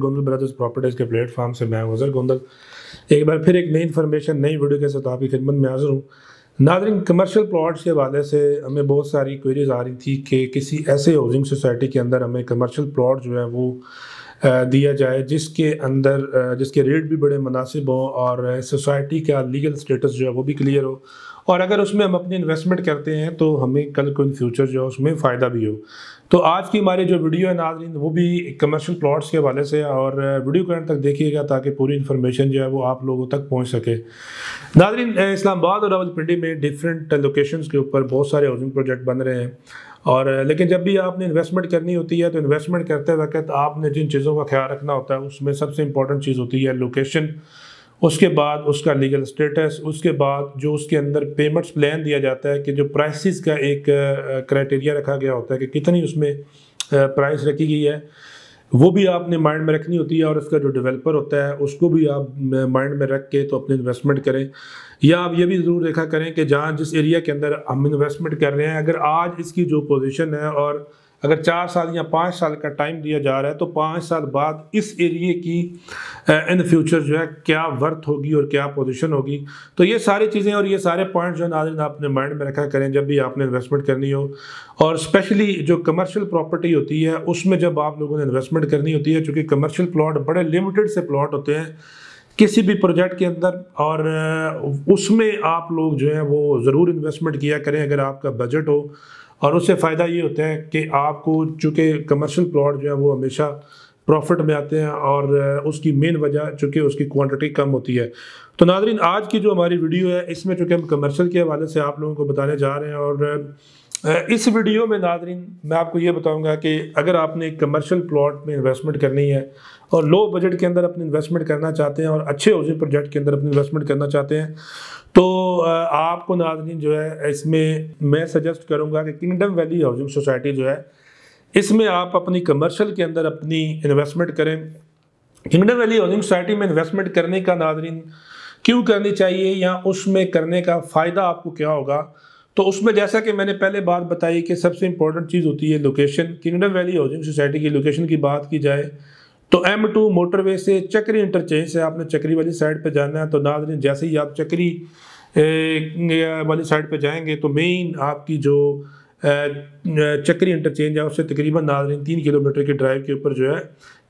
Gondal brothers properties के platform से मैं गुजर गोंदल एक बार फिर एक नई इन्फॉर्मेशन नई वीडियो के साथ आपकी खिदमत में हाजिर हूँ नादरिन कमर्शियल प्लॉट्स के हवाले से हमें बहुत सारी क्वेरीज आ रही थी कि किसी ऐसे हाउसिंग सोसाइटी के अंदर हमें कमर्शियल प्लॉट जो है वो दिया जाए जिसके अंदर जिसके रेट भी बड़े मुनासिब हों और सोसाइटी का लीगल स्टेटस जो है वो भी क्लियर हो और अगर उसमें हम अपनी इन्वेस्टमेंट करते हैं तो हमें कल को इन फ्यूचर जो है उसमें फ़ायदा भी हो तो आज की हमारी जो वीडियो है नाजरीन वो भी कमर्शियल प्लॉट्स के हवाले से और वीडियो को तक देखिएगा ताकि पूरी इन्फॉर्मेशन जो है वो आप लोगों तक पहुंच सके नाजरीन इस्लामाबाद और रावलपिंडी में डिफरेंट लोकेशंस के ऊपर बहुत सारे हाउसिंग प्रोजेक्ट बन रहे हैं और लेकिन जब भी आपने इन्वेस्टमेंट करनी होती है तो इन्वेस्टमेंट करते वक्त आपने जिन चीज़ों का ख्याल रखना होता है उसमें सबसे इंपॉर्टेंट चीज़ होती है लोकेशन उसके बाद उसका लीगल स्टेटस उसके बाद जो उसके अंदर पेमेंट्स प्लान दिया जाता है कि जो प्राइसेस का एक क्राइटेरिया रखा गया होता है कि कितनी उसमें प्राइस रखी गई है वो भी आपने माइंड में रखनी होती है और इसका जो डेवलपर होता है उसको भी आप माइंड में रख के तो अपने इन्वेस्टमेंट करें या आप ये भी ज़रूर देखा करें कि जहाँ जिस एरिया के अंदर हम इन्वेस्टमेंट कर रहे हैं अगर आज इसकी जो पोजीशन है और अगर चार साल या पाँच साल का टाइम दिया जा रहा है तो पाँच साल बाद इस एरिए की इन फ्यूचर जो है क्या वर्थ होगी और क्या पोजीशन होगी तो ये सारी चीज़ें और ये सारे पॉइंट जो नाजन आपने माइंड में रखा करें जब भी आपने इन्वेस्टमेंट करनी हो और स्पेशली जो कमर्शियल प्रॉपर्टी होती है उसमें जब आप लोगों ने इन्वेस्टमेंट करनी होती है चूँकि कमर्शियल प्लाट बड़े लिमिटेड से प्लाट होते हैं किसी भी प्रोजेक्ट के अंदर और उसमें आप लोग जो है वो ज़रूर इन्वेस्टमेंट किया करें अगर आपका बजट हो और उससे फ़ायदा ये होता है कि आपको चूँकि कमर्शियल प्लॉट जो है वो हमेशा प्रॉफिट में आते हैं और उसकी मेन वजह चूँकि उसकी क्वांटिटी कम होती है तो नाजरीन आज की जो हमारी वीडियो है इसमें चूँकि हम कमर्शियल के हवाले से आप लोगों को बताने जा रहे हैं और इस वीडियो में नादरीन मैं आपको ये बताऊंगा कि अगर आपने कमर्शियल प्लॉट में इन्वेस्टमेंट करनी है और लो बजट के अंदर अपनी इन्वेस्टमेंट करना चाहते हैं और अच्छे हाउसिंग प्रोजेक्ट के अंदर अपनी इन्वेस्टमेंट करना चाहते हैं तो आपको नादरीन जो है इसमें मैं सजेस्ट करूँगा कि किंगडम वैली हाउसिंग सोसाइटी जो है इसमें आप अपनी कमर्शल के अंदर अपनी इन्वेस्टमेंट करें किंगडम वैली हाउसिंग सोसाइटी में इन्वेस्टमेंट करने का नादरीन क्यों करनी चाहिए या उसमें करने का फ़ायदा आपको क्या होगा तो उसमें जैसा कि मैंने पहले बात बताई कि सबसे इंपॉर्टेंट चीज़ होती है location Kingdom Valley Housing Society की लोकेशन की बात की जाए तो एम टू मोटरवे से चक्री इंटरचेंज से आपने चक्री वाली साइड पर जाना है तो नाजरीन जैसे ही आप चक्री वाली साइड पर जाएंगे तो मेन आपकी जो चक्री इंटरचेंज है उससे तकरीबन नाजरीन तीन किलोमीटर के ड्राइव के ऊपर जो है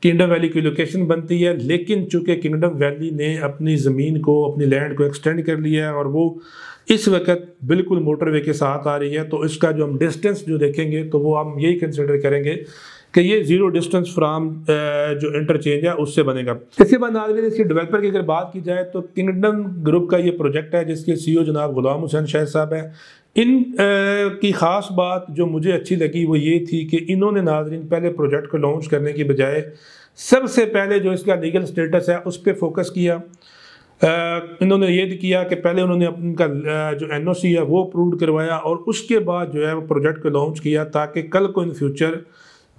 किंगडम वैली की लोकेशन बनती है लेकिन चूँकि किंगडम वैली ने अपनी ज़मीन को अपनी लैंड को एक्सटेंड कर लिया है और वो इस वक्त बिल्कुल मोटरवे के साथ आ रही है तो इसका जो हम डिस्टेंस जो देखेंगे तो वो हम यही कंसिडर करेंगे कि ये जीरो डिस्टेंस फ्राम जो इंटरचेंज है उससे बनेगा इसके बाद नाजरीन इसकी डेवलपर की अगर बात की जाए तो किंगडम ग्रुप का ये प्रोजेक्ट है जिसके सी e जनाब गुलाम हुसैन शाह साहब हैं इन आ, uh, की ख़ास बात जो मुझे अच्छी लगी वो ये थी कि इन्होंने नाजरीन पहले प्रोजेक्ट को लॉन्च करने की बजाय सबसे पहले जो इसका लीगल स्टेटस है उस पर फोकस किया आ, uh, इन्होंने ये किया कि पहले उन्होंने उनका uh, जो एन है वो अप्रूव करवाया और उसके बाद जो है वो प्रोजेक्ट को लॉन्च किया ताकि कल को इन फ्यूचर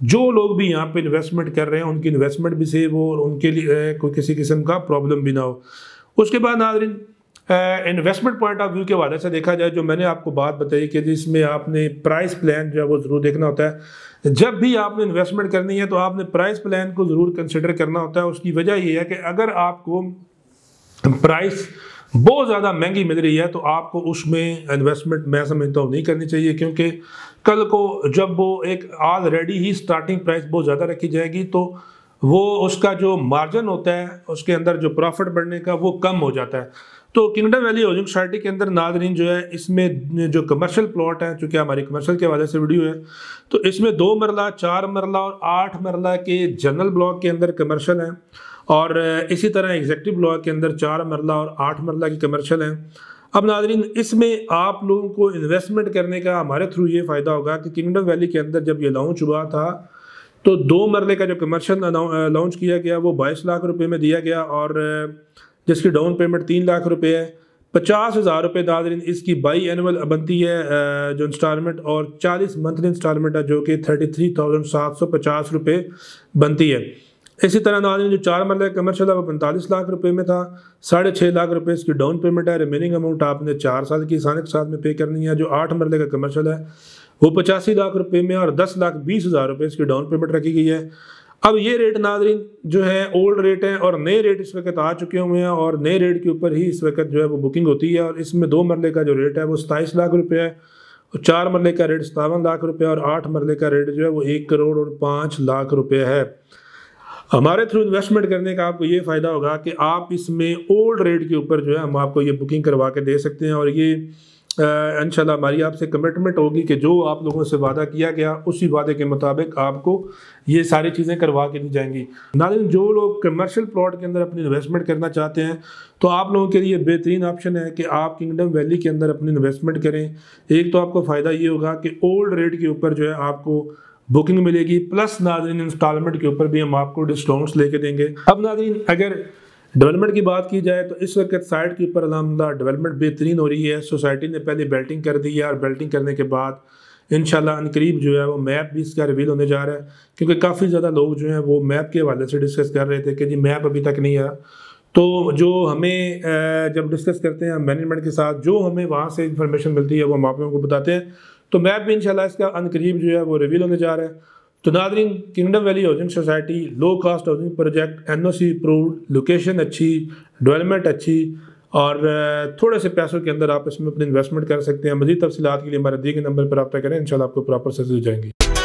जो लोग भी यहाँ पे इन्वेस्टमेंट कर रहे हैं उनकी इन्वेस्टमेंट भी सेव हो और उनके लिए कोई किसी किस्म का प्रॉब्लम भी ना हो उसके बाद नाजरीन इन्वेस्टमेंट पॉइंट ऑफ व्यू के हवाले से देखा जाए जो मैंने आपको बात बताई कि जिसमें आपने प्राइस प्लान जो है वो ज़रूर देखना होता है जब भी आपने इन्वेस्टमेंट करनी है तो आपने प्राइस प्लान को ज़रूर कंसिडर करना होता है उसकी वजह यह है कि अगर आपको प्राइस बहुत ज़्यादा महंगी मिल रही है तो आपको उसमें इन्वेस्टमेंट मैं समझता हूँ नहीं करनी चाहिए क्योंकि कल को जब वो एक ऑलरेडी ही स्टार्टिंग प्राइस बहुत ज़्यादा रखी जाएगी तो वो उसका जो मार्जिन होता है उसके अंदर जो प्रॉफिट बढ़ने का वो कम हो जाता है तो किंगडम वैली हाउसिंग सोसाइटी के अंदर नादरीन जो है इसमें जो कमर्शियल प्लॉट है चूँकि हमारी कमर्शियल के वजह से वीडियो है तो इसमें दो मरला चार मरला और आठ मरला के जनरल ब्लॉक के अंदर कमर्शियल हैं और इसी तरह एग्जेक्टिव ब्लॉक के अंदर चार मरला और आठ मरला की कमर्शियल हैं अब नादरीन इसमें आप लोगों को इन्वेस्टमेंट करने का हमारे थ्रू ये फ़ायदा होगा कि किंगडम वैली के अंदर जब ये लॉन्च हुआ था तो दो मरले का जो कमर्शल लॉन्च किया गया वो बाईस लाख रुपए में दिया गया और जिसकी डाउन पेमेंट तीन लाख रुपए है पचास हज़ार रुपये नादरीन इसकी बाई एनअल बनती है जो इंस्टॉलमेंट और चालीस मंथली इंस्टॉलमेंट है जो कि थर्टी थ्री थाउजेंड सात सौ पचास रुपये बनती है इसी तरह नाजरीन जो चार मरल कमर्शल है वो पैंतालीस लाख रुपये में था साढ़े छः लाख रुपये इसकी डाउन पेमेंट है रिमेनिंग अमाउंट आपने चार साल की साल के साथ में पे करनी है जो आठ मरल का कमर्शल है वो पचासी लाख रुपए में और दस लाख बीस हज़ार रुपये इसकी डाउन पेमेंट रखी गई है अब ये रेट नाजरीन जो है ओल्ड रेट है और नए रेट इस वक्त आ चुके हुए हैं और नए रेट के ऊपर ही इस वक्त जो है वो बुकिंग होती है और इसमें दो मरले का जो रेट है वो सताईस लाख रुपये है और चार मरले का रेट सतावन लाख रुपये और आठ मरले का रेट जो है वो एक करोड़ और पाँच लाख रुपये है हमारे थ्रू इन्वेस्टमेंट करने का आपको ये फ़ायदा होगा कि आप इसमें ओल्ड रेट के ऊपर जो है हम आपको ये बुकिंग करवा के दे सकते हैं और ये इन हमारी आपसे कमिटमेंट होगी कि जो आप लोगों से वादा किया गया उसी वादे के मुताबिक आपको ये सारी चीज़ें करवा के दी जाएंगी नाजिन जो लोग कमर्शियल प्लॉट के अंदर अपनी इन्वेस्टमेंट करना चाहते हैं तो आप लोगों के लिए बेहतरीन ऑप्शन है कि आप किंगडम वैली के अंदर अपनी इन्वेस्टमेंट करें एक तो आपको फ़ायदा ये होगा कि ओल्ड रेट के ऊपर जो है आपको बुकिंग मिलेगी प्लस नाजरीन इंस्टॉलमेंट के ऊपर भी हम आपको डिस्काउंट्स लेके देंगे अब नाजरीन अगर डेवलपमेंट की बात की जाए तो इस वक्त साइड के ऊपर अलहमदा डेवलपमेंट बेहतरीन हो रही है सोसाइटी ने पहले बेल्टिंग कर दी है और बेल्टिंग करने के बाद इन करीब जो है वो मैप भी इसका रिवील होने जा रहा है क्योंकि काफ़ी ज़्यादा लोग जो हैं वो मैप के हवाले से डिस्कस कर रहे थे कि जी मैप अभी तक नहीं आया तो जो हमें जब डिस्कस करते हैं मैनेजमेंट के साथ जो हमें वहाँ से इंफॉर्मेशन मिलती है वो हम आप लोगों को बताते हैं तो मैप भी इंशाल्लाह इसका अनकरीब जो है वो रिवील होने जा रहा है तो नादरीन Kingdom Valley Housing Society low cost housing project N O C approved location अच्छी डेवलपमेंट अच्छी और uh, थोड़े से पैसों के अंदर आप इसमें अपनी इन्वेस्टमेंट कर सकते हैं मजीद तफसीत के लिए हमारे दिए गए नंबर पर रब्ता करें इन आपको प्रॉपर सर्विस जाएंगी